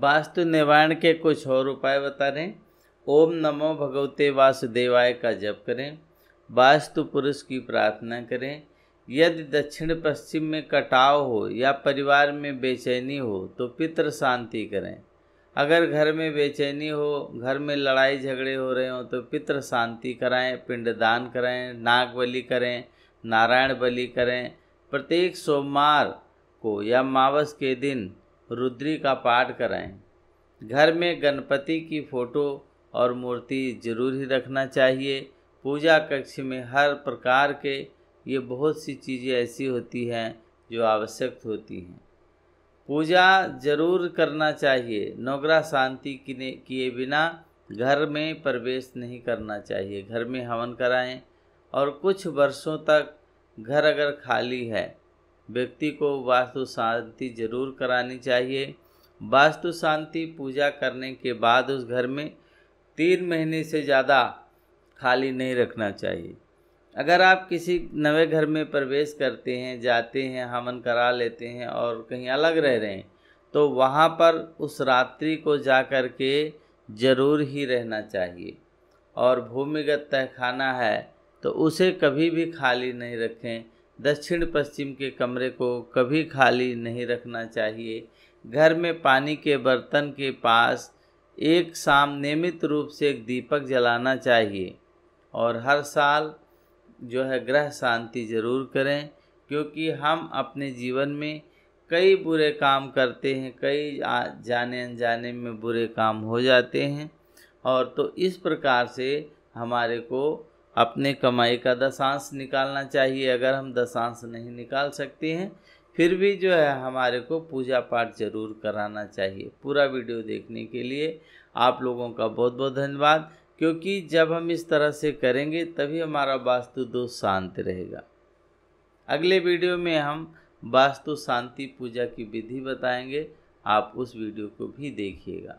वास्तु निवारण के कुछ और उपाय बता रहे ओम नमो भगवते वासुदेवाय का जप करें वास्तु पुरुष की प्रार्थना करें यदि दक्षिण पश्चिम में कटाव हो या परिवार में बेचैनी हो तो पितृ शांति करें अगर घर में बेचैनी हो घर में लड़ाई झगड़े हो रहे हो तो पितृ शांति कराएं पिंडदान कराएं नाग बलि करें नारायण बलि करें प्रत्येक सोमवार को या मावस के दिन रुद्री का पाठ कराएं घर में गणपति की फ़ोटो और मूर्ति जरूर ही रखना चाहिए पूजा कक्ष में हर प्रकार के ये बहुत सी चीज़ें ऐसी होती हैं जो आवश्यक होती हैं पूजा जरूर करना चाहिए नौकरा शांति किए बिना घर में प्रवेश नहीं करना चाहिए घर में हवन कराएं और कुछ वर्षों तक घर अगर खाली है व्यक्ति को वास्तु शांति जरूर करानी चाहिए वास्तु शांति पूजा करने के बाद उस घर में तीन महीने से ज़्यादा खाली नहीं रखना चाहिए अगर आप किसी नवे घर में प्रवेश करते हैं जाते हैं हमन करा लेते हैं और कहीं अलग रह रहे हैं तो वहाँ पर उस रात्रि को जा कर के ज़रूर ही रहना चाहिए और भूमिगत तहखाना है तो उसे कभी भी खाली नहीं रखें दक्षिण पश्चिम के कमरे को कभी खाली नहीं रखना चाहिए घर में पानी के बर्तन के पास एक शाम नियमित रूप से एक दीपक जलाना चाहिए और हर साल जो है ग्रह शांति जरूर करें क्योंकि हम अपने जीवन में कई बुरे काम करते हैं कई जाने अनजाने में बुरे काम हो जाते हैं और तो इस प्रकार से हमारे को अपने कमाई का दशांश निकालना चाहिए अगर हम दशांश नहीं निकाल सकते हैं फिर भी जो है हमारे को पूजा पाठ जरूर कराना चाहिए पूरा वीडियो देखने के लिए आप लोगों का बहुत बहुत धन्यवाद क्योंकि जब हम इस तरह से करेंगे तभी हमारा वास्तु दोष शांत रहेगा अगले वीडियो में हम वास्तु शांति पूजा की विधि बताएंगे आप उस वीडियो को भी देखिएगा